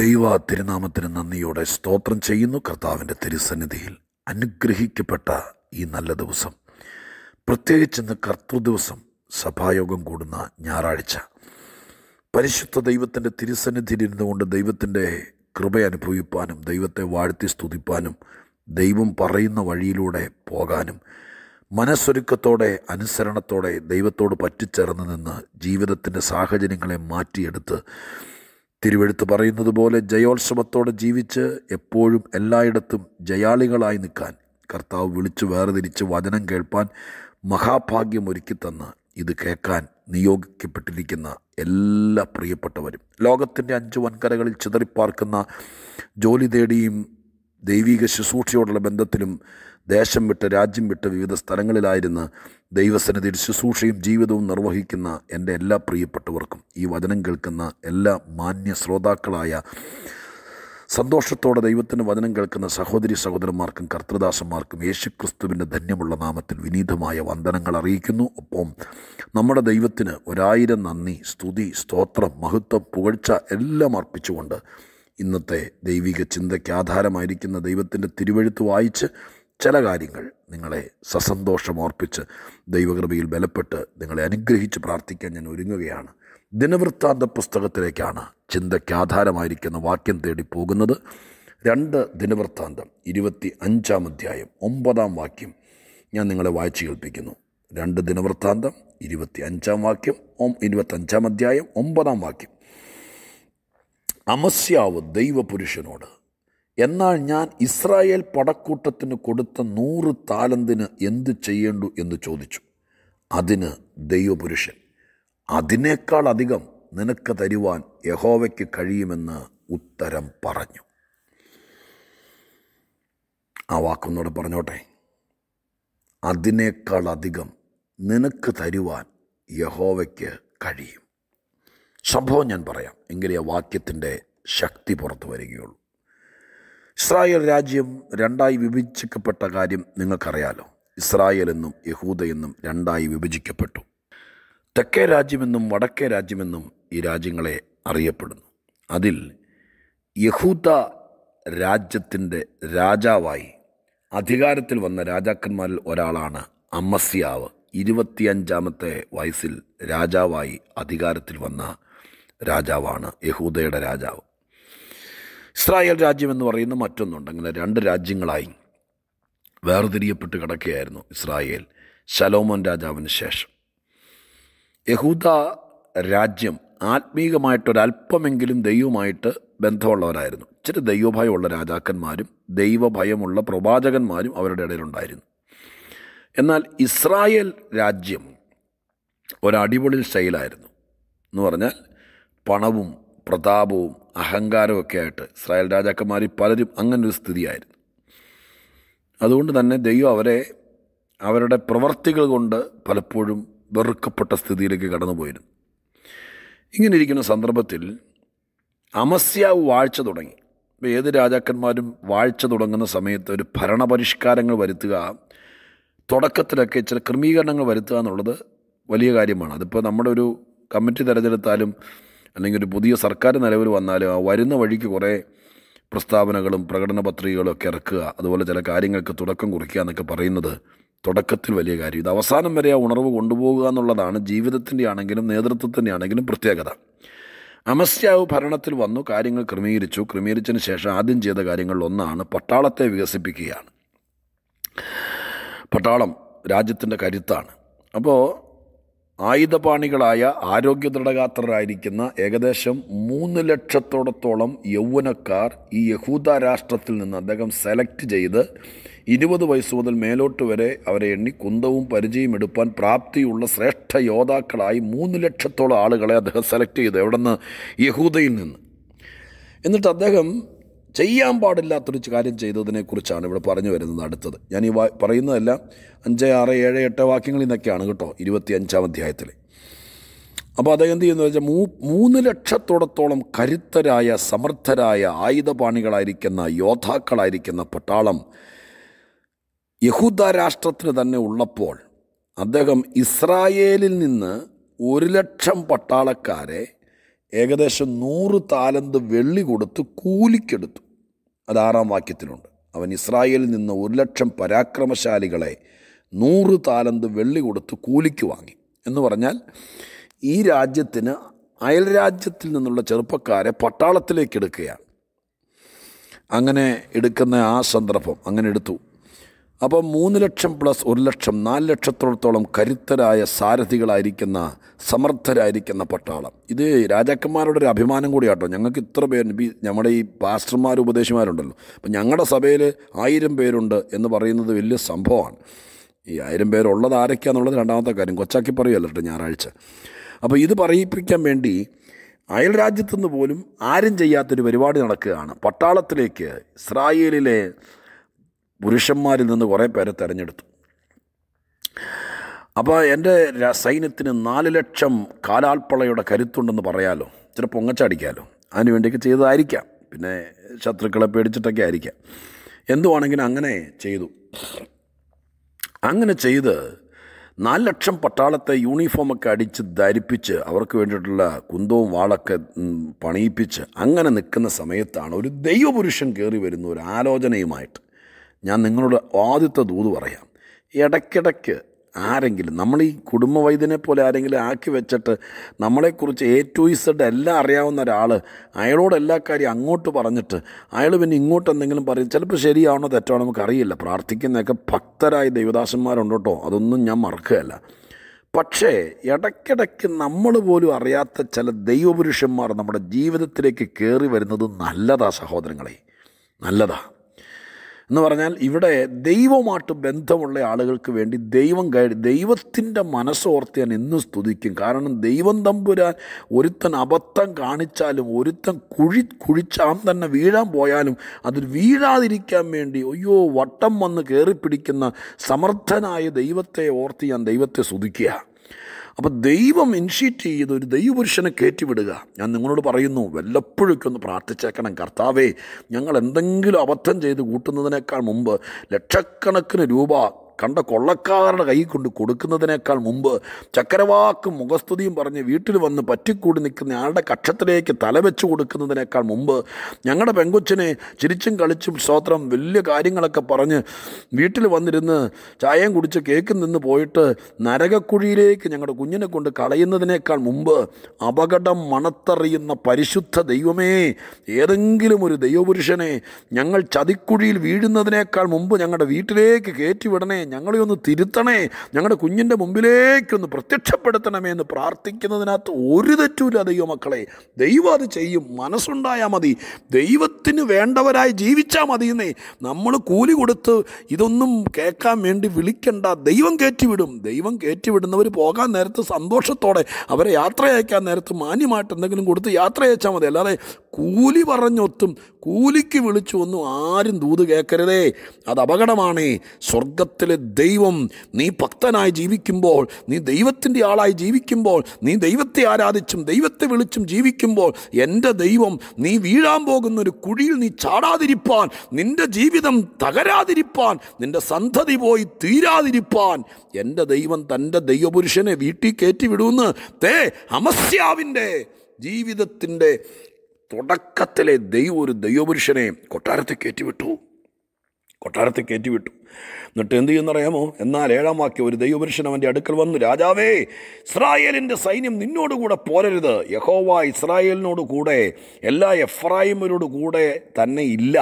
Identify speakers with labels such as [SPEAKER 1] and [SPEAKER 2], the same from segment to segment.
[SPEAKER 1] ദൈവ തിരുനാമത്തിന് നന്ദിയോടെ സ്തോത്രം ചെയ്യുന്നു കർത്താവിൻ്റെ തിരുസന്നിധിയിൽ അനുഗ്രഹിക്കപ്പെട്ട ഈ നല്ല ദിവസം പ്രത്യേകിച്ച് ഇന്ന് കർത്തൃദിവസം സഭായോഗം കൂടുന്ന ഞായറാഴ്ച പരിശുദ്ധ ദൈവത്തിൻ്റെ തിരുസന്നിധിയിൽ ഇരുന്നുകൊണ്ട് ദൈവത്തിൻ്റെ കൃപ അനുഭവിപ്പാനും ദൈവത്തെ വാഴ്ത്തി സ്തുതിപ്പാനും ദൈവം പറയുന്ന വഴിയിലൂടെ പോകാനും മനസ്സൊരുക്കത്തോടെ അനുസരണത്തോടെ ദൈവത്തോട് പറ്റിച്ചേർന്ന് നിന്ന് ജീവിതത്തിൻ്റെ സാഹചര്യങ്ങളെ മാറ്റിയെടുത്ത് തിരുവെടുത്ത് പറയുന്നത് പോലെ ജയോത്സവത്തോടെ ജീവിച്ച് എപ്പോഴും എല്ലായിടത്തും ജയാളികളായി നിൽക്കാൻ കർത്താവ് വിളിച്ചു വേർതിരിച്ച് വചനം കേൾപ്പാൻ മഹാഭാഗ്യം ഒരുക്കി ഇത് കേൾക്കാൻ നിയോഗിക്കപ്പെട്ടിരിക്കുന്ന എല്ലാ പ്രിയപ്പെട്ടവരും ലോകത്തിൻ്റെ അഞ്ച് വൻകരകളിൽ ചിതറിപ്പാർക്കുന്ന ജോലി തേടിയും ദൈവിക ശുശ്രൂഷയോടുള്ള ബന്ധത്തിലും ദേശം വിട്ട് രാജ്യം വിട്ട് വിവിധ സ്ഥലങ്ങളിലായിരുന്ന ദൈവസന്നിധിയിൽ ശുശ്രൂഷയും ജീവിതവും നിർവഹിക്കുന്ന എൻ്റെ എല്ലാ പ്രിയപ്പെട്ടവർക്കും ഈ വചനം കേൾക്കുന്ന എല്ലാ മാന്യ ശ്രോതാക്കളായ സന്തോഷത്തോടെ ദൈവത്തിന് വചനം കേൾക്കുന്ന സഹോദരി സഹോദരന്മാർക്കും കർത്തൃദാസന്മാർക്കും യേശുക്രിസ്തുവിൻ്റെ ധന്യമുള്ള നാമത്തിൽ വിനീതമായ വന്ദനങ്ങൾ അറിയിക്കുന്നു ഒപ്പം നമ്മുടെ ദൈവത്തിന് ഒരായിരം നന്ദി സ്തുതി സ്തോത്രം മഹത്വം പുകഴ്ച എല്ലാം അർപ്പിച്ചുകൊണ്ട് ഇന്നത്തെ ദൈവിക ചിന്തയ്ക്ക് ആധാരമായിരിക്കുന്ന ദൈവത്തിൻ്റെ തിരുവഴുത്ത് വായിച്ച് ചില കാര്യങ്ങൾ നിങ്ങളെ സസന്തോഷമോർപ്പിച്ച് ദൈവകൃപയിൽ ബലപ്പെട്ട് നിങ്ങളെ അനുഗ്രഹിച്ച് പ്രാർത്ഥിക്കാൻ ഞാൻ ഒരുങ്ങുകയാണ് ദിനവൃത്താന്ത പുസ്തകത്തിലേക്കാണ് ചിന്തയ്ക്ക് ആധാരമായിരിക്കുന്ന വാക്യം തേടി പോകുന്നത് രണ്ട് ദിനവൃത്താന്തം ഇരുപത്തി അഞ്ചാം അധ്യായം ഒമ്പതാം വാക്യം ഞാൻ നിങ്ങളെ വായിച്ചു കേൾപ്പിക്കുന്നു രണ്ട് ദിനവൃത്താന്തം ഇരുപത്തി അഞ്ചാം വാക്യം അഞ്ചാം അധ്യായം ഒമ്പതാം വാക്യം അമസ്യാവ് ദൈവപുരുഷനോട് എന്നാൽ ഞാൻ ഇസ്രായേൽ പടക്കൂട്ടത്തിന് കൊടുത്ത നൂറ് താലന്തിന് എന്ത് ചെയ്യേണ്ടു എന്ന് ചോദിച്ചു അതിന് ദൈവപുരുഷൻ അതിനേക്കാൾ അധികം നിനക്ക് തരുവാൻ യഹോവയ്ക്ക് കഴിയുമെന്ന് ഉത്തരം പറഞ്ഞു ആ വാക്കൊന്നോട് പറഞ്ഞോട്ടെ അതിനേക്കാൾ അധികം നിനക്ക് തരുവാൻ യഹോവയ്ക്ക് കഴിയും സംഭവം ഞാൻ പറയാം എങ്കിലേ വാക്യത്തിൻ്റെ ശക്തി പുറത്തു വരികയുള്ളൂ ഇസ്രായേൽ രാജ്യം രണ്ടായി വിഭജിക്കപ്പെട്ട കാര്യം നിങ്ങൾക്കറിയാലോ ഇസ്രായേൽ എന്നും യഹൂദ എന്നും രണ്ടായി വിഭജിക്കപ്പെട്ടു തെക്കേ രാജ്യമെന്നും വടക്കേ രാജ്യമെന്നും ഈ രാജ്യങ്ങളെ അറിയപ്പെടുന്നു അതിൽ യഹൂദ രാജ്യത്തിൻ്റെ രാജാവായി അധികാരത്തിൽ വന്ന രാജാക്കന്മാരിൽ ഒരാളാണ് അമ്മസ്യാവ് ഇരുപത്തിയഞ്ചാമത്തെ വയസ്സിൽ രാജാവായി അധികാരത്തിൽ വന്ന രാജാവാണ് യഹൂദയുടെ രാജാവ് ഇസ്രായേൽ രാജ്യമെന്ന് പറയുന്ന മറ്റൊന്നുണ്ട് അങ്ങനെ രണ്ട് രാജ്യങ്ങളായി വേർതിരിയപ്പെട്ട് കിടക്കുകയായിരുന്നു ഇസ്രായേൽ ശലോമോൻ രാജാവിന് ശേഷം യഹൂദ രാജ്യം ആത്മീകമായിട്ടൊരല്പമെങ്കിലും ദൈവമായിട്ട് ബന്ധമുള്ളവരായിരുന്നു ചില ദൈവഭയമുള്ള രാജാക്കന്മാരും ദൈവഭയമുള്ള പ്രവാചകന്മാരും അവരുടെ ഇടയിലുണ്ടായിരുന്നു എന്നാൽ ഇസ്രായേൽ രാജ്യം ഒരടിപൊളി ശൈലായിരുന്നു എന്ന് പറഞ്ഞാൽ പണവും പ്രതാപവും അഹങ്കാരമൊക്കെ ആയിട്ട് ഇസ്രായേൽ രാജാക്കന്മാരിൽ പലരും അങ്ങനൊരു സ്ഥിതിയായിരുന്നു അതുകൊണ്ട് തന്നെ ദൈവം അവരെ അവരുടെ പ്രവർത്തികൾ കൊണ്ട് പലപ്പോഴും വെറുക്കപ്പെട്ട സ്ഥിതിയിലേക്ക് കടന്നുപോയിരുന്നു ഇങ്ങനെ ഇരിക്കുന്ന സന്ദർഭത്തിൽ അമസ്യാവ് വാഴ്ച തുടങ്ങി ഇപ്പോൾ ഏത് രാജാക്കന്മാരും വാഴ്ച തുടങ്ങുന്ന സമയത്ത് ഒരു ഭരണപരിഷ്കാരങ്ങൾ വരുത്തുക തുടക്കത്തിലൊക്കെ ചില ക്രമീകരണങ്ങൾ വരുത്തുക എന്നുള്ളത് വലിയ കാര്യമാണ് അതിപ്പോൾ നമ്മുടെ ഒരു കമ്മിറ്റി തിരഞ്ഞെടുത്താലും അല്ലെങ്കിൽ ഒരു പുതിയ സർക്കാർ നിലവിൽ വന്നാലും ആ വരുന്ന വഴിക്ക് കുറേ പ്രസ്താവനകളും പ്രകടന പത്രികകളും ഒക്കെ ഇറക്കുക അതുപോലെ ചില കാര്യങ്ങൾക്ക് തുടക്കം കുറിക്കുക എന്നൊക്കെ പറയുന്നത് തുടക്കത്തിൽ വലിയ കാര്യം ഇത് അവസാനം വരെ ആ ഉണർവ് കൊണ്ടുപോകുക എന്നുള്ളതാണ് ജീവിതത്തിൻ്റെ ആണെങ്കിലും നേതൃത്വത്തിൻ്റെ ആണെങ്കിലും പ്രത്യേകത അമസ്യാവ് ഭരണത്തിൽ വന്നു കാര്യങ്ങൾ ക്രമീകരിച്ചു ക്രമീകരിച്ചതിന് ശേഷം ആദ്യം ചെയ്ത കാര്യങ്ങളിൽ ഒന്നാണ് പട്ടാളത്തെ വികസിപ്പിക്കുകയാണ് പട്ടാളം രാജ്യത്തിൻ്റെ കരുത്താണ് അപ്പോൾ ആയുധപാണികളായ ആരോഗ്യ ദൃഢഗാത്രരായിരിക്കുന്ന ഏകദേശം മൂന്ന് ലക്ഷത്തോടത്തോളം യൗവനക്കാർ ഈ യഹൂദ രാഷ്ട്രത്തിൽ നിന്ന് അദ്ദേഹം സെലക്ട് ചെയ്ത് ഇരുപത് വയസ്സ് മുതൽ മേലോട്ട് വരെ അവരെ എണ്ണി കുന്തവും പരിചയം എടുപ്പാൻ പ്രാപ്തിയുള്ള ശ്രേഷ്ഠ യോദ്ധാക്കളായി മൂന്ന് ലക്ഷത്തോളം ആളുകളെ അദ്ദേഹം സെലക്ട് ചെയ്തു എവിടെ നിന്ന് യഹൂദയിൽ നിന്ന് എന്നിട്ട് അദ്ദേഹം ചെയ്യാൻ പാടില്ലാത്തൊരു കാര്യം ചെയ്തതിനെക്കുറിച്ചാണ് ഇവിടെ പറഞ്ഞു വരുന്നത് അടുത്തത് ഞാൻ ഈ വാ പറയുന്നതെല്ലാം അഞ്ച് ആറ് ഏഴ് എട്ട് വാക്യങ്ങളിൽ നിന്നൊക്കെയാണ് കേട്ടോ ഇരുപത്തി അഞ്ചാം അധ്യായത്തിൽ അപ്പോൾ അദ്ദേഹം എന്ത് ചെയ്യുന്നു വെച്ചാൽ മൂ മൂന്ന് ലക്ഷത്തോടത്തോളം കരുത്തരായ സമർത്ഥരായ ആയുധപാണികളായിരിക്കുന്ന യോദ്ധാക്കളായിരിക്കുന്ന പട്ടാളം യഹൂദ രാഷ്ട്രത്തിന് തന്നെ ഉള്ളപ്പോൾ അദ്ദേഹം ഇസ്രായേലിൽ നിന്ന് ഒരു ലക്ഷം പട്ടാളക്കാരെ ഏകദേശം നൂറ് താലന്ത് വെള്ളി കൊടുത്ത് കൂലിക്കെടുത്തു അത് ആറാം വാക്യത്തിലുണ്ട് അവൻ ഇസ്രായേലിൽ നിന്ന് ഒരു ലക്ഷം പരാക്രമശാലികളെ നൂറ് താലന്ത് വെള്ളി കൊടുത്ത് കൂലിക്ക് വാങ്ങി എന്ന് പറഞ്ഞാൽ ഈ രാജ്യത്തിന് അയൽ രാജ്യത്തിൽ നിന്നുള്ള ചെറുപ്പക്കാരെ പട്ടാളത്തിലേക്ക് എടുക്കുകയാണ് അങ്ങനെ എടുക്കുന്ന ആ സന്ദർഭം അങ്ങനെ എടുത്തു അപ്പോൾ മൂന്ന് ലക്ഷം പ്ലസ് ഒരു ലക്ഷം നാല് ലക്ഷത്തോളത്തോളം കരുത്തരായ സാരഥികളായിരിക്കുന്ന സമർത്ഥരായിരിക്കുന്ന പട്ടാളം ഇത് രാജാക്കന്മാരുടെ ഒരു അഭിമാനം കൂടിയാട്ടോ ഞങ്ങൾക്ക് ഇത്ര പേര് നമ്മുടെ ഈ പാസ്റ്റർമാർ ഉപദേശിമാരുണ്ടല്ലോ അപ്പം ഞങ്ങളുടെ സഭയിൽ ആയിരം പേരുണ്ട് എന്ന് പറയുന്നത് വലിയ സംഭവമാണ് ഈ ആയിരം പേരുള്ളത് ആരൊക്കെയാണെന്നുള്ളത് രണ്ടാമത്തെ കാര്യം കൊച്ചാക്കി പറയുമല്ലോ കേട്ടോ ഞായറാഴ്ച അപ്പോൾ ഇത് പറയിപ്പിക്കാൻ വേണ്ടി അയൽ രാജ്യത്തുനിന്ന് പോലും ആരും ചെയ്യാത്തൊരു പരിപാടി നടക്കുകയാണ് പട്ടാളത്തിലേക്ക് ഇസ്രായേലിലെ പുരുഷന്മാരിൽ നിന്ന് കുറേ പേരെ തിരഞ്ഞെടുത്തു അപ്പോൾ എൻ്റെ സൈന്യത്തിന് നാല് ലക്ഷം കാലാൽപ്പളയുടെ കരുത്തുണ്ടെന്ന് പറയാലോ ഇച്ചിരി പൊങ്ങച്ചടിക്കാമല്ലോ അതിന് വേണ്ടിയൊക്കെ ചെയ്തതായിരിക്കാം പിന്നെ ശത്രുക്കളെ പേടിച്ചിട്ടൊക്കെ ആയിരിക്കാം എന്തുവാണെങ്കിലും അങ്ങനെ ചെയ്തു അങ്ങനെ ചെയ്ത് നാല് ലക്ഷം പട്ടാളത്തെ യൂണിഫോമൊക്കെ അടിച്ച് ധരിപ്പിച്ച് അവർക്ക് വേണ്ടിയിട്ടുള്ള കുന്തവും വാളൊക്കെ പണിയിപ്പിച്ച് അങ്ങനെ നിൽക്കുന്ന സമയത്താണ് ഒരു ദൈവപുരുഷൻ കയറി വരുന്ന ഒരു ആലോചനയുമായിട്ട് ഞാൻ നിങ്ങളോട് ആദ്യത്തെ ദൂത് പറയാം ഇടയ്ക്കിടയ്ക്ക് ആരെങ്കിലും നമ്മൾ ഈ കുടുംബവൈദ്യനെ പോലെ ആരെങ്കിലും ആക്കി വെച്ചിട്ട് നമ്മളെക്കുറിച്ച് എ ടു ഇസഡ് എല്ലാം അറിയാവുന്ന ഒരാൾ അയാളോട് എല്ലാ കാര്യം അങ്ങോട്ട് പറഞ്ഞിട്ട് അയാൾ പിന്നെ ഇങ്ങോട്ട് എന്തെങ്കിലും പറയും ചിലപ്പോൾ ശരിയാണോ തെറ്റാണോ നമുക്കറിയില്ല പ്രാർത്ഥിക്കുന്നതൊക്കെ ഭക്തരായ ദേവദാസന്മാരുണ്ട് കേട്ടോ അതൊന്നും ഞാൻ മറക്കുകയല്ല പക്ഷേ ഇടയ്ക്കിടയ്ക്ക് നമ്മൾ പോലും അറിയാത്ത ചില ദൈവപുരുഷന്മാർ നമ്മുടെ ജീവിതത്തിലേക്ക് കയറി വരുന്നത് നല്ലതാ സഹോദരങ്ങളെ നല്ലതാണ് എന്ന് പറഞ്ഞാൽ ഇവിടെ ദൈവമായിട്ട് ബന്ധമുള്ള ആളുകൾക്ക് വേണ്ടി ദൈവം കയറി ദൈവത്തിൻ്റെ മനസ്സോർത്ത് ഞാൻ എന്നും സ്തുതിക്കും കാരണം ദൈവം തമ്പുരാൻ ഒരുത്തൻ അബദ്ധം കാണിച്ചാലും ഒരുത്തൻ കുഴി കുഴിച്ചാൻ തന്നെ വീഴാൻ പോയാലും അതിൽ വീഴാതിരിക്കാൻ വേണ്ടി അയ്യോ വട്ടം വന്ന് കയറി പിടിക്കുന്ന സമർത്ഥനായ ദൈവത്തെ ഓർത്ത് ഞാൻ ദൈവത്തെ സ്തുതിക്കുക അപ്പോൾ ദൈവം ഇൻഷീറ്റ് ചെയ്ത് ഒരു ദൈവപുരുഷനെ കയറ്റിവിടുക ഞാൻ നിങ്ങളോട് പറയുന്നു വല്ലപ്പോഴൊക്കെ ഒന്ന് പ്രാർത്ഥിച്ചേക്കണം കർത്താവേ ഞങ്ങൾ എന്തെങ്കിലും അബദ്ധം ചെയ്ത് കൂട്ടുന്നതിനേക്കാൾ മുമ്പ് ലക്ഷക്കണക്കിന് രൂപ കണ്ട കൊള്ളക്കാരുടെ കൈ കൊണ്ട് കൊടുക്കുന്നതിനേക്കാൾ മുമ്പ് ചക്കരവാക്കും മുഖസ്തുതിയും പറഞ്ഞ് വീട്ടിൽ വന്ന് പറ്റിക്കൂടി നിൽക്കുന്ന ആളുടെ കക്ഷത്തിലേക്ക് തലവെച്ച് കൊടുക്കുന്നതിനേക്കാൾ മുമ്പ് ഞങ്ങളുടെ പെങ്കൊച്ചിനെ ചിരിച്ചും കളിച്ചും സ്തോത്രം വലിയ കാര്യങ്ങളൊക്കെ പറഞ്ഞ് വീട്ടിൽ വന്നിരുന്ന് ചായയും കുടിച്ച് കേക്ക് നിന്ന് പോയിട്ട് നരകക്കുഴിയിലേക്ക് ഞങ്ങളുടെ കുഞ്ഞിനെ കൊണ്ട് കളയുന്നതിനേക്കാൾ മുമ്പ് അപകടം മണത്തറിയുന്ന പരിശുദ്ധ ദൈവമേ ഏതെങ്കിലും ഒരു ദൈവപുരുഷനെ ഞങ്ങൾ ചതിക്കുഴിയിൽ വീഴുന്നതിനേക്കാൾ മുമ്പ് ഞങ്ങളുടെ വീട്ടിലേക്ക് കയറ്റിവിടണേ ഞങ്ങളെ ഒന്ന് തിരുത്തണേ ഞങ്ങളുടെ കുഞ്ഞിൻ്റെ മുമ്പിലേക്കൊന്ന് പ്രത്യക്ഷപ്പെടുത്തണമേ എന്ന് പ്രാർത്ഥിക്കുന്നതിനകത്ത് ഒരു തെറ്റുമില്ല ദൈവമക്കളെ ദൈവം അത് ചെയ്യും മനസ്സുണ്ടായാൽ മതി ദൈവത്തിന് വേണ്ടവരായി ജീവിച്ചാൽ എന്നേ നമ്മൾ കൂലി കൊടുത്ത് ഇതൊന്നും കേൾക്കാൻ വേണ്ടി വിളിക്കണ്ട ദൈവം കയറ്റിവിടും ദൈവം കയറ്റിവിടുന്നവർ പോകാൻ നേരത്ത് സന്തോഷത്തോടെ അവരെ യാത്ര അയക്കാൻ നേരത്ത് മാന്യമായിട്ട് എന്തെങ്കിലും കൊടുത്ത് യാത്ര അയച്ചാൽ മതി അല്ലാതെ കൂലി പറഞ്ഞൊത്തും കൂലിക്ക് വിളിച്ചു ഒന്നും ആരും ദൂത് കേൾക്കരുതേ അത് അപകടമാണ് സ്വർഗത്തിലെ ദൈവം നീ ഭക്തനായി ജീവിക്കുമ്പോൾ നീ ദൈവത്തിൻ്റെ ആളായി ജീവിക്കുമ്പോൾ നീ ദൈവത്തെ ആരാധിച്ചും ദൈവത്തെ വിളിച്ചും ജീവിക്കുമ്പോൾ എൻ്റെ ദൈവം നീ വീഴാൻ പോകുന്ന ഒരു കുഴിയിൽ നീ ചാടാതിരിപ്പാൻ നിൻ്റെ ജീവിതം തകരാതിരിപ്പാൻ നിൻ്റെ സന്ധതി പോയി തീരാതിരിപ്പാൻ എൻ്റെ ദൈവം തൻ്റെ ദൈവപുരുഷനെ വീട്ടിൽ കയറ്റി വിടുമെന്ന് തേ അമസ്യാവിൻ്റെ ജീവിതത്തിൻ്റെ തുടക്കത്തിലെ ദൈവം ഒരു ദൈവപുരുഷനെ കൊട്ടാരത്തെ കയറ്റിവിട്ടു കൊട്ടാരത്തെ കയറ്റിവിട്ടു എന്നിട്ട് എന്ത് ചെയ്യുന്നറിയാമോ എന്നാൽ ഏഴാം വാക്യം ഒരു ദൈവപുരുഷൻ അവൻ്റെ അടുക്കൽ വന്നു രാജാവേ ഇസ്രായേലിൻ്റെ സൈന്യം നിന്നോടുകൂടെ പോരരുത് യഹോവ ഇസ്രായേലിനോട് കൂടെ എല്ലാ എഫ്രായിമരോട് കൂടെ തന്നെ ഇല്ല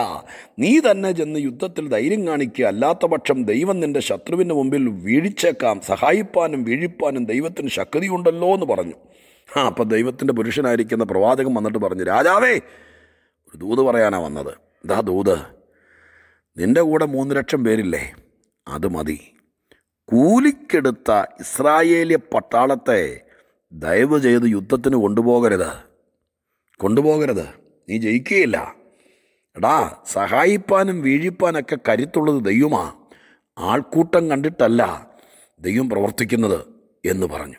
[SPEAKER 1] നീ തന്നെ ചെന്ന് യുദ്ധത്തിൽ ധൈര്യം കാണിക്കുക അല്ലാത്ത പക്ഷം ദൈവം നിൻ്റെ ശത്രുവിൻ്റെ മുമ്പിൽ വീഴിച്ചേക്കാം സഹായിപ്പാനും വീഴിപ്പാനും ദൈവത്തിന് ശക്തിയുണ്ടല്ലോ എന്ന് പറഞ്ഞു ആ അപ്പം ദൈവത്തിൻ്റെ പുരുഷനായിരിക്കുന്ന പ്രവാചകൻ വന്നിട്ട് പറഞ്ഞു രാജാവേ ഒരു ദൂത് പറയാനാണ് വന്നത് ഇതാ ദൂത് നിൻ്റെ കൂടെ മൂന്ന് ലക്ഷം പേരില്ലേ അത് മതി കൂലിക്കെടുത്ത ഇസ്രായേലിയ പട്ടാളത്തെ ദയവ് ചെയ്ത് യുദ്ധത്തിന് കൊണ്ടുപോകരുത് കൊണ്ടുപോകരുത് നീ ജയിക്കുകയില്ല എടാ സഹായിപ്പാനും വീഴിപ്പാനൊക്കെ കരുത്തുള്ളത് ദൈവമാ ആൾക്കൂട്ടം കണ്ടിട്ടല്ല ദൈവം പ്രവർത്തിക്കുന്നത് എന്ന് പറഞ്ഞു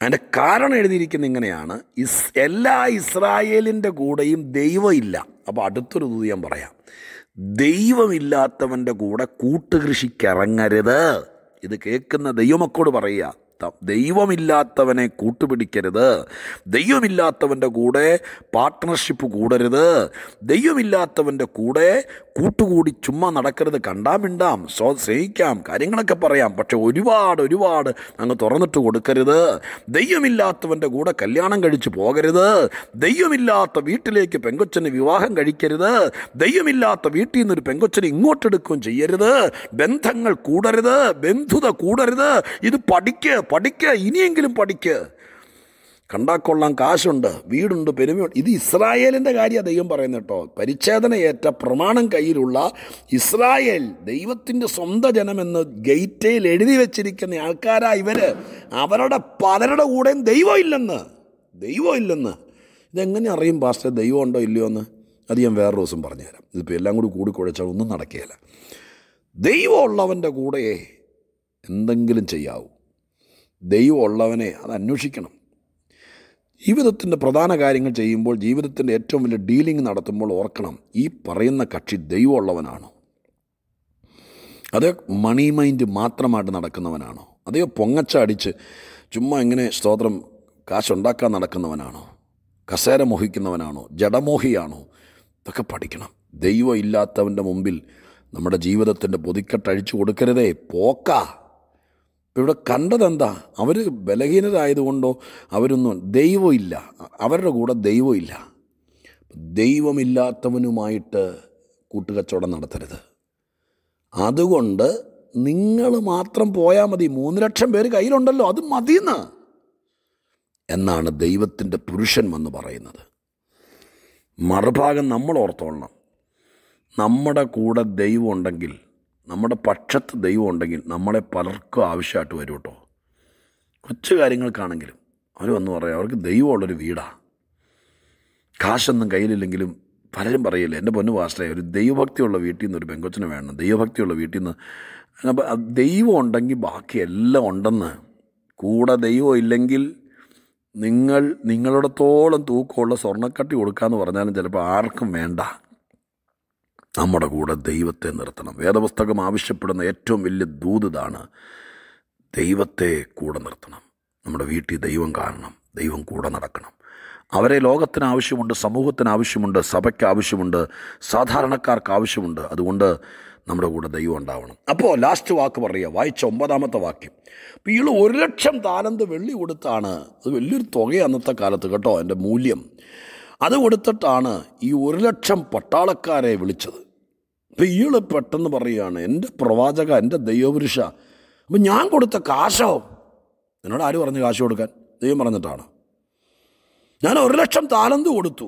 [SPEAKER 1] അതിൻ്റെ കാരണം എഴുതിയിരിക്കുന്ന ഇങ്ങനെയാണ് ഇസ് എല്ലാ ഇസ്രായേലിൻ്റെ കൂടെയും ദൈവമില്ല അപ്പോൾ അടുത്തൊരു ഇത് ഞാൻ പറയാം ദൈവമില്ലാത്തവൻ്റെ കൂടെ കൂട്ടുകൃഷിക്കിറങ്ങരുത് ഇത് കേൾക്കുന്ന ദൈവമക്കോട് പറയുക ദൈവമില്ലാത്തവനെ കൂട്ടുപിടിക്കരുത് ദൈവമില്ലാത്തവൻ്റെ കൂടെ പാർട്ട്ണർഷിപ്പ് കൂടരുത് ദൈവമില്ലാത്തവൻ്റെ കൂടെ കൂട്ടുകൂടി ചുമ്മാ നടക്കരുത് കണ്ടാം മിണ്ടാം സ്വ സ്നേഹിക്കാം കാര്യങ്ങളൊക്കെ പറയാം പക്ഷെ ഒരുപാട് ഒരുപാട് അങ്ങ് തുറന്നിട്ട് കൊടുക്കരുത് ദൈവമില്ലാത്തവൻ്റെ കൂടെ കല്യാണം കഴിച്ച് പോകരുത് ദയ്യമില്ലാത്ത വീട്ടിലേക്ക് പെങ്കൊച്ചന് വിവാഹം കഴിക്കരുത് ദയ്യമില്ലാത്ത വീട്ടിൽ നിന്നൊരു പെങ്കൊച്ചനെ ഇങ്ങോട്ടെടുക്കുകയും ചെയ്യരുത് ബന്ധങ്ങൾ കൂടരുത് ബന്ധുത കൂടരുത് ഇത് പഠിക്ക് പഠിക്ക് ഇനിയെങ്കിലും പഠിക്ക് കണ്ടാക്കൊള്ളാം കാശുണ്ട് വീടുണ്ട് പെരുമയുണ്ട് ഇത് ഇസ്രായേലിൻ്റെ കാര്യം ദൈവം പറയുന്നത് കേട്ടോ പരിച്ഛേദനയേറ്റ പ്രമാണം കയ്യിലുള്ള ഇസ്രായേൽ ദൈവത്തിൻ്റെ സ്വന്തം ജനമെന്ന് ഗേറ്റയിൽ എഴുതി വെച്ചിരിക്കുന്ന ആൾക്കാരാ ഇവർ അവരുടെ പലരുടെ കൂടെയും ദൈവം ഇല്ലെന്ന് ദൈവം ഇല്ലെന്ന് ഇതെങ്ങനെ അറിയും പാസ്റ്റർ ദൈവം ഉണ്ടോ ഇല്ലയോ എന്ന് അത് ഞാൻ വേറെ ദിവസം പറഞ്ഞുതരാം ഇതിപ്പോൾ എല്ലാം കൂടി കൂടി കുഴച്ചാൽ ഒന്നും നടക്കുകയില്ല ദൈവമുള്ളവൻ്റെ കൂടെ എന്തെങ്കിലും ചെയ്യാവൂ ദൈവമുള്ളവനെ അത് അന്വേഷിക്കണം ജീവിതത്തിൻ്റെ പ്രധാന കാര്യങ്ങൾ ചെയ്യുമ്പോൾ ജീവിതത്തിൻ്റെ ഏറ്റവും വലിയ ഡീലിംഗ് നടത്തുമ്പോൾ ഓർക്കണം ഈ പറയുന്ന കക്ഷി ദൈവമുള്ളവനാണോ അതേ മണി മൈൻഡ് മാത്രമായിട്ട് നടക്കുന്നവനാണോ അതേ പൊങ്ങച്ച അടിച്ച് ചുമ്മാ ഇങ്ങനെ സ്തോത്രം കാശുണ്ടാക്കാൻ നടക്കുന്നവനാണോ കസേര മോഹിക്കുന്നവനാണോ ജഡമോഹിയാണോ ഇതൊക്കെ പഠിക്കണം ദൈവം ഇല്ലാത്തവൻ്റെ മുമ്പിൽ നമ്മുടെ ജീവിതത്തിൻ്റെ പൊതിക്കെട്ടഴിച്ചു കൊടുക്കരുതേ പോക്കാ ഇവിടെ കണ്ടതെന്താ അവർ ബലഹീനരായതുകൊണ്ടോ അവരൊന്നും ദൈവമില്ല അവരുടെ കൂടെ ദൈവമില്ല ദൈവമില്ലാത്തവനുമായിട്ട് കൂട്ടുകച്ചവടം നടത്തരുത് അതുകൊണ്ട് നിങ്ങൾ മാത്രം പോയാൽ മതി മൂന്ന് ലക്ഷം പേര് കയ്യിലുണ്ടല്ലോ അത് മതിയെന്ന് എന്നാണ് ദൈവത്തിൻ്റെ പുരുഷൻ വന്ന് പറയുന്നത് മറുഭാഗം നമ്മൾ ഓർത്തോളണം നമ്മുടെ കൂടെ ദൈവം ഉണ്ടെങ്കിൽ നമ്മുടെ പക്ഷത്ത് ദൈവം ഉണ്ടെങ്കിൽ നമ്മളെ പലർക്കും ആവശ്യമായിട്ട് വരും കേട്ടോ കൊച്ചു കാര്യങ്ങൾക്കാണെങ്കിലും അവർ വന്ന് പറയാം അവർക്ക് ദൈവമുള്ളൊരു വീടാണ് കാശൊന്നും കയ്യിലില്ലെങ്കിലും പലരും പറയില്ല എൻ്റെ പൊന്നു പാസ്റ്ററെ ഒരു ദൈവഭക്തിയുള്ള വീട്ടിൽ നിന്ന് ഒരു പെങ്കൊച്ചിനെ വേണം ദൈവഭക്തിയുള്ള വീട്ടിൽ നിന്ന് അപ്പോൾ ദൈവം ഉണ്ടെങ്കിൽ ബാക്കി എല്ലാം ഉണ്ടെന്ന് കൂടെ ദൈവം ഇല്ലെങ്കിൽ നിങ്ങൾ നിങ്ങളിടത്തോളം തൂക്കമുള്ള സ്വർണ്ണക്കട്ടി കൊടുക്കാമെന്ന് പറഞ്ഞാലും ചിലപ്പോൾ ആർക്കും വേണ്ട നമ്മുടെ കൂടെ ദൈവത്തെ നിർത്തണം വേദപുസ്തകം ആവശ്യപ്പെടുന്ന ഏറ്റവും വലിയ ദൂതിതാണ് ദൈവത്തെ കൂടെ നിർത്തണം നമ്മുടെ വീട്ടിൽ ദൈവം കാണണം ദൈവം കൂടെ നടക്കണം അവരെ ലോകത്തിന് ആവശ്യമുണ്ട് സമൂഹത്തിന് ആവശ്യമുണ്ട് സഭയ്ക്ക് ആവശ്യമുണ്ട് സാധാരണക്കാർക്ക് ആവശ്യമുണ്ട് അതുകൊണ്ട് നമ്മുടെ കൂടെ ദൈവം ഉണ്ടാവണം അപ്പോൾ ലാസ്റ്റ് വാക്ക് പറയുക വായിച്ച ഒമ്പതാമത്തെ വാക്യം അപ്പോൾ ഇയാൾ ഒരു ലക്ഷം താലന്ത് വെള്ളി കൊടുത്താണ് അത് വലിയൊരു തുക അന്നത്തെ കാലത്ത് കേട്ടോ എൻ്റെ മൂല്യം അത് കൊടുത്തിട്ടാണ് ഈ ഒരു ലക്ഷം പട്ടാളക്കാരെ വിളിച്ചത് അപ്പം പെട്ടെന്ന് പറയുകയാണ് എൻ്റെ പ്രവാചക എൻ്റെ ദൈവപുരുഷ അപ്പം ഞാൻ കൊടുത്ത കാശോ എന്നോട് ആര് പറഞ്ഞു കാശ് കൊടുക്കാൻ ദൈവം പറഞ്ഞിട്ടാണ് ഞാൻ ഒരു ലക്ഷം താലന്ത് കൊടുത്തു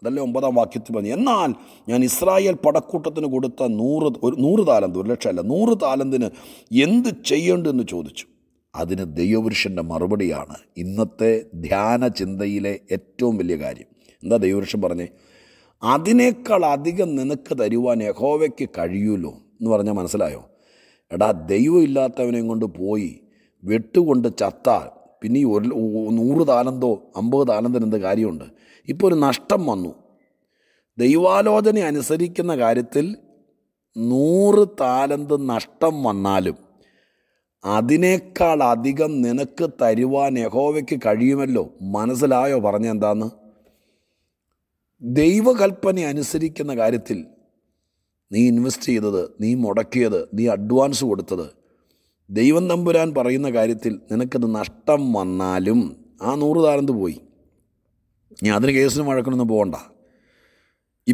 [SPEAKER 1] അതല്ലേ ഒമ്പതാം വാക്യത്തിൽ പറഞ്ഞു എന്നാൽ ഞാൻ ഇസ്രായേൽ പടക്കൂട്ടത്തിന് കൊടുത്ത നൂറ് ഒരു നൂറ് താലന്ത് ഒരു അല്ല നൂറ് താലന്തിന് എന്ത് ചെയ്യേണ്ടതെന്ന് ചോദിച്ചു അതിന് ദൈവപുരുഷൻ്റെ മറുപടിയാണ് ഇന്നത്തെ ധ്യാന ചിന്തയിലെ ഏറ്റവും വലിയ കാര്യം എന്താ ദൈവപുരുഷൻ പറഞ്ഞേ അതിനേക്കാൾ അധികം നിനക്ക് തരുവാൻ യഹോവയ്ക്ക് കഴിയൂലോ എന്ന് പറഞ്ഞാൽ മനസ്സിലായോ എടാ ദൈവം ഇല്ലാത്തവനെയും കൊണ്ട് പോയി വെട്ടുകൊണ്ട് ചത്താൽ പിന്നെ ഈ ഒരു നൂറ് താലന്തോ അമ്പത് താലന്തിന് എന്ത് കാര്യമുണ്ട് ഇപ്പോൾ ഒരു നഷ്ടം വന്നു ദൈവാലോചന അനുസരിക്കുന്ന കാര്യത്തിൽ നൂറ് താലന്ത് നഷ്ടം വന്നാലും അതിനേക്കാൾ അധികം നിനക്ക് തരുവാൻ യഹോവയ്ക്ക് കഴിയുമല്ലോ മനസ്സിലായോ പറഞ്ഞെന്താന്ന് ദൈവകൽപ്പന അനുസരിക്കുന്ന കാര്യത്തിൽ നീ ഇൻവെസ്റ്റ് ചെയ്തത് നീ മുടക്കിയത് നീ അഡ്വാൻസ് കൊടുത്തത് ദൈവം തമ്പുരാൻ പറയുന്ന കാര്യത്തിൽ നിനക്കത് നഷ്ടം വന്നാലും ആ നൂറ് താരന്ത് പോയി നീ അതിന് കേസിന് വഴക്കണമെന്ന് പോകണ്ട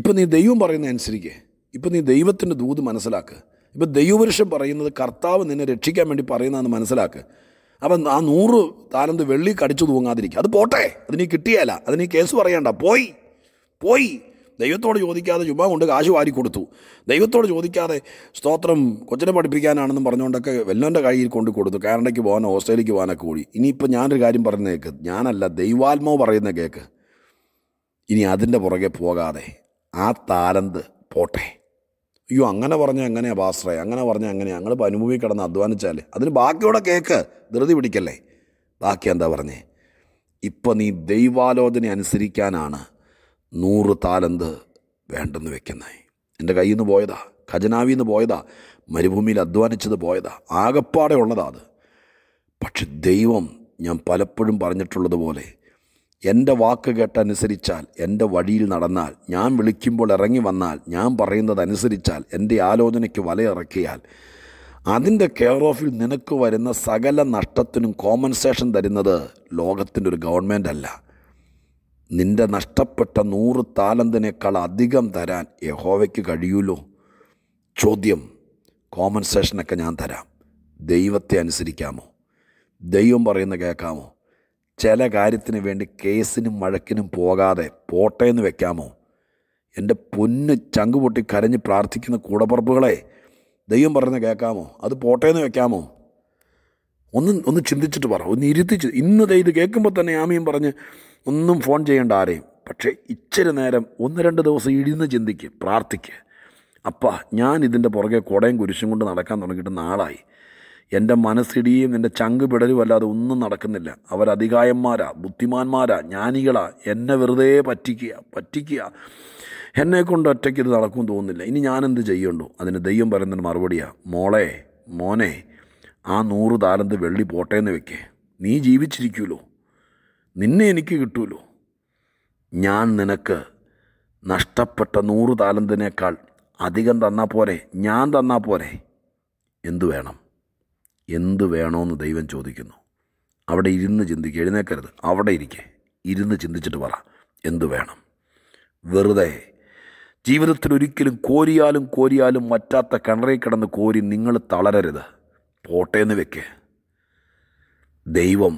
[SPEAKER 1] ഇപ്പം നീ ദൈവം പറയുന്ന അനുസരിക്കേ ഇപ്പം നീ ദൈവത്തിൻ്റെ ദൂത് മനസ്സിലാക്ക് ഇപ്പം ദൈവപുരുഷൻ പറയുന്നത് കർത്താവ് നിന്നെ രക്ഷിക്കാൻ വേണ്ടി പറയുന്നതെന്ന് മനസ്സിലാക്ക് അപ്പം ആ നൂറ് താരന്ത് വെള്ളി കടിച്ചു തൂങ്ങാതിരിക്കുക അത് പോട്ടെ അതിന് കിട്ടിയല്ല അതിന് കേസ് പറയണ്ട പോയി പോയി ദൈവത്തോട് ചോദിക്കാതെ ചുമ്മാ കൊണ്ട് കാശ് വാരി കൊടുത്തു ദൈവത്തോട് ചോദിക്കാതെ സ്തോത്രം കൊച്ചിനെ പഠിപ്പിക്കാനാണെന്നും പറഞ്ഞുകൊണ്ടൊക്കെ വെല്ലോൻ്റെ കയ്യിൽ കൊണ്ട് കൊടുത്തു കാനഡയ്ക്ക് പോകാനോ ഓസ്ട്രേലിയക്ക് പോകാനൊക്കെ കൂടി ഇനിയിപ്പോൾ ഞാനൊരു കാര്യം പറയുന്ന കേക്ക് ഞാനല്ല ദൈവാത്മാവ് പറയുന്ന കേക്ക് ഇനി അതിൻ്റെ പുറകെ പോകാതെ ആ താലന്ത് പോട്ടെ അയ്യോ അങ്ങനെ പറഞ്ഞാൽ എങ്ങനെയാണ് ബാസ്ട്രെ അങ്ങനെ പറഞ്ഞാൽ അങ്ങനെ ഞങ്ങളിപ്പോൾ അനുഭവി കിടന്ന് അധ്വാനിച്ചാൽ അതിന് ബാക്കിയോടെ കേക്ക് ധൃതി പിടിക്കല്ലേ ബാക്കി എന്താ പറഞ്ഞേ ഇപ്പം നീ ദൈവാലോചന അനുസരിക്കാനാണ് നൂറ് താലന്ത് വേണ്ടെന്ന് വെക്കുന്നായി എൻ്റെ കയ്യിൽ നിന്ന് പോയതാ ഖജനാവിൽ നിന്ന് പോയതാ മരുഭൂമിയിൽ അധ്വാനിച്ചത് പോയതാ ആകപ്പാടെ ഉള്ളതാ അത് പക്ഷെ ദൈവം ഞാൻ പലപ്പോഴും പറഞ്ഞിട്ടുള്ളതുപോലെ എൻ്റെ വാക്ക് കേട്ടനുസരിച്ചാൽ എൻ്റെ വഴിയിൽ നടന്നാൽ ഞാൻ വിളിക്കുമ്പോൾ ഇറങ്ങി വന്നാൽ ഞാൻ പറയുന്നതനുസരിച്ചാൽ എൻ്റെ ആലോചനയ്ക്ക് വലയിറക്കിയാൽ അതിൻ്റെ കെയർ ഓഫിൽ നിനക്ക് വരുന്ന സകല നഷ്ടത്തിനും കോമ്പൻസേഷൻ തരുന്നത് ലോകത്തിൻ്റെ ഒരു ഗവൺമെൻറ് അല്ല നിന്റെ നഷ്ടപ്പെട്ട നൂറ് താലന്തിനേക്കാൾ അധികം തരാൻ യഹോവയ്ക്ക് കഴിയൂലോ ചോദ്യം കോമ്പൻസേഷനൊക്കെ ഞാൻ തരാം ദൈവത്തെ അനുസരിക്കാമോ ദൈവം പറയുന്ന കേൾക്കാമോ ചില കാര്യത്തിന് വേണ്ടി കേസിനും വഴക്കിനും പോകാതെ പോട്ടേന്ന് വെക്കാമോ എൻ്റെ പൊന്ന് ചങ്കുപൊട്ടി കരഞ്ഞ് പ്രാർത്ഥിക്കുന്ന കൂടപ്പുറപ്പുകളെ ദൈവം പറയുന്ന കേൾക്കാമോ അത് പോട്ടേന്ന് വെക്കാമോ ഒന്ന് ഒന്ന് ചിന്തിച്ചിട്ട് പറ ഒന്ന് ഇരുത്തിച്ച് ഇന്നത് ഇത് കേൾക്കുമ്പോൾ തന്നെ ആമിയും പറഞ്ഞ് ഒന്നും ഫോൺ ചെയ്യേണ്ട ആരെയും പക്ഷേ ഇച്ചിരി നേരം ഒന്ന് രണ്ട് ദിവസം ഇടിന്ന് ചിന്തിക്ക് പ്രാർത്ഥിക്ക് അപ്പ ഞാൻ ഇതിൻ്റെ പുറകെ കുടയും കുരിശും കൊണ്ട് നടക്കാൻ തുടങ്ങിയിട്ട് നാളായി എൻ്റെ മനസ്സിടിയും എൻ്റെ ചങ്ക് പിടലും അല്ലാതെ ഒന്നും നടക്കുന്നില്ല അവരധികായന്മാരാ ബുദ്ധിമാന്മാരാ ജ്ഞാനികളാ എന്നെ വെറുതെ പറ്റിക്കുക പറ്റിക്കുക എന്നെക്കൊണ്ട് ഒറ്റയ്ക്ക് ഇത് നടക്കും തോന്നുന്നില്ല ഇനി ഞാനെന്ത് ചെയ്യണ്ടോ അതിന് ദൈവം പറയുന്നതിന് മറുപടിയാ മോളെ മോനെ ആ നൂറ് താലന്ത് വെള്ളി പോട്ടേന്ന് വെക്കേ നീ ജീവിച്ചിരിക്കുമല്ലോ നിന്നെ എനിക്ക് കിട്ടൂലോ ഞാൻ നിനക്ക് നഷ്ടപ്പെട്ട നൂറ് താലന്തിനേക്കാൾ അധികം തന്നാൽ പോരെ ഞാൻ തന്നാൽ പോരെ എന്തു വേണം എന്തു വേണമെന്ന് ദൈവം ചോദിക്കുന്നു അവിടെ ഇരുന്ന് ചിന്തിക്കുക എഴുന്നേക്കരുത് അവിടെ ഇരിക്കെ ഇരുന്ന് ചിന്തിച്ചിട്ട് പറ എന്തു വേണം വെറുതെ ജീവിതത്തിൽ ഒരിക്കലും കോരിയാലും കോരിയാലും മറ്റാത്ത കിണറിൽ കിടന്ന് കോരി നിങ്ങൾ തളരരുത് പോട്ടേന്ന് വെക്ക് ദൈവം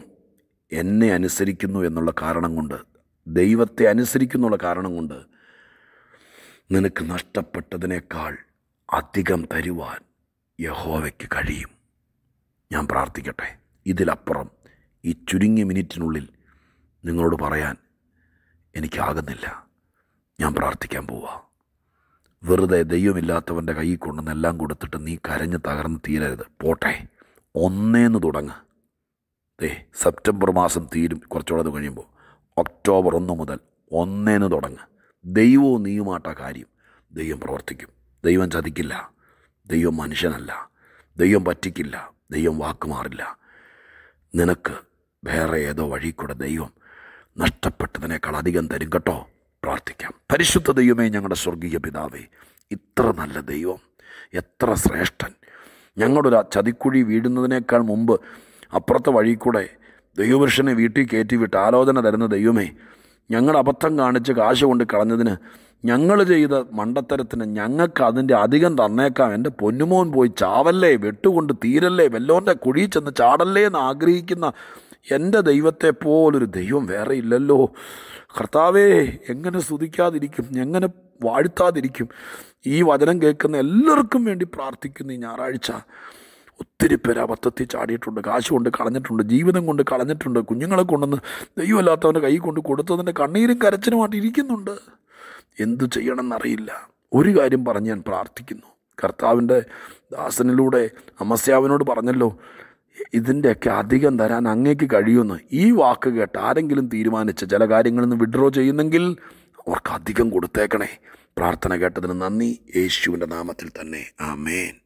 [SPEAKER 1] എന്നെ അനുസരിക്കുന്നു എന്നുള്ള കാരണം കൊണ്ട് ദൈവത്തെ അനുസരിക്കുന്നുള്ള കാരണം കൊണ്ട് നിനക്ക് നഷ്ടപ്പെട്ടതിനേക്കാൾ അധികം തരുവാൻ യഹോവയ്ക്ക് കഴിയും ഞാൻ പ്രാർത്ഥിക്കട്ടെ ഇതിലപ്പുറം ഈ ചുരുങ്ങിയ മിനിറ്റിനുള്ളിൽ നിങ്ങളോട് പറയാൻ എനിക്കാകുന്നില്ല ഞാൻ പ്രാർത്ഥിക്കാൻ പോവാ വെറുതെ ദൈവമില്ലാത്തവൻ്റെ കൈ കൊണ്ടെന്നെല്ലാം കൊടുത്തിട്ട് നീ കരഞ്ഞ് തകർന്ന് തീരരുത് പോട്ടെ ഒന്നേന്ന് തുടങ്ങുക ദേ സെപ്റ്റംബർ മാസം തീരും കുറച്ചുകൂടെ അത് കഴിയുമ്പോൾ ഒക്ടോബർ ഒന്ന് മുതൽ ഒന്നേന്ന് തുടങ്ങുക ദൈവവും നീയുമാട്ട കാര്യം ദൈവം പ്രവർത്തിക്കും ദൈവം ചതിക്കില്ല ദൈവം മനുഷ്യനല്ല ദൈവം പറ്റിക്കില്ല ദൈവം വാക്കുമാറില്ല നിനക്ക് വേറെ ഏതോ വഴി കൂടെ ദൈവം നഷ്ടപ്പെട്ടതിനേക്കാൾ അധികം തരും കേട്ടോ പ്രാർത്ഥിക്കാം പരിശുദ്ധ ദൈവമേ ഞങ്ങളുടെ സ്വർഗീയ പിതാവേ ഇത്ര നല്ല ദൈവം എത്ര ശ്രേഷ്ഠൻ ഒരു ചതിക്കുഴി വീഴുന്നതിനേക്കാൾ മുമ്പ് അപ്പുറത്തെ വഴി കൂടെ ദൈവപുരുഷനെ വീട്ടിൽ കയറ്റിവിട്ട് ആലോചന തരുന്ന ദൈവമേ ഞങ്ങൾ അബദ്ധം കാണിച്ച് കാശ് കൊണ്ട് കളഞ്ഞതിന് ഞങ്ങൾ ചെയ്ത മണ്ടത്തരത്തിന് ഞങ്ങൾക്ക് അതിൻ്റെ അധികം തന്നേക്കാം എൻ്റെ പൊന്നുമോൻ പോയി ചാവല്ലേ വെട്ടുകൊണ്ട് തീരല്ലേ വെല്ലോൻ്റെ കുഴി ചെന്ന് ചാടല്ലേ എന്ന് ആഗ്രഹിക്കുന്ന എൻ്റെ ദൈവത്തെ പോലൊരു ദൈവം വേറെ ഇല്ലല്ലോ കർത്താവേ എങ്ങനെ സ്തുതിക്കാതിരിക്കും എങ്ങനെ വാഴ്ത്താതിരിക്കും ഈ വചനം കേൾക്കുന്ന എല്ലാവർക്കും വേണ്ടി പ്രാർത്ഥിക്കുന്നു ഈ ഞായറാഴ്ച ഒത്തിരി പേര് അബദ്ധത്തിൽ ചാടിയിട്ടുണ്ട് കാശ് കൊണ്ട് കളഞ്ഞിട്ടുണ്ട് ജീവിതം കൊണ്ട് കളഞ്ഞിട്ടുണ്ട് കുഞ്ഞുങ്ങളെ കൊണ്ടുവന്ന് ദൈവമല്ലാത്തവൻ്റെ കൈ കൊണ്ട് കൊടുത്തതിൻ്റെ കണ്ണീരും കരച്ചിലുമായിട്ട് ഇരിക്കുന്നുണ്ട് എന്തു ചെയ്യണമെന്നറിയില്ല ഒരു കാര്യം പറഞ്ഞ് ഞാൻ പ്രാർത്ഥിക്കുന്നു കർത്താവിൻ്റെ ദാസനിലൂടെ അമസ്യാവിനോട് പറഞ്ഞല്ലോ ഇതിൻ്റെയൊക്കെ അധികം തരാൻ അങ്ങേക്ക് കഴിയുമെന്ന് ഈ വാക്ക് കേട്ട് ആരെങ്കിലും തീരുമാനിച്ച് ചില കാര്യങ്ങളിൽ നിന്ന് വിഡ്രോ ചെയ്യുന്നെങ്കിൽ അവർക്ക് അധികം കൊടുത്തേക്കണേ പ്രാർത്ഥന കേട്ടതിന് നന്ദി യേശുവിൻ്റെ നാമത്തിൽ തന്നെ ആമേൻ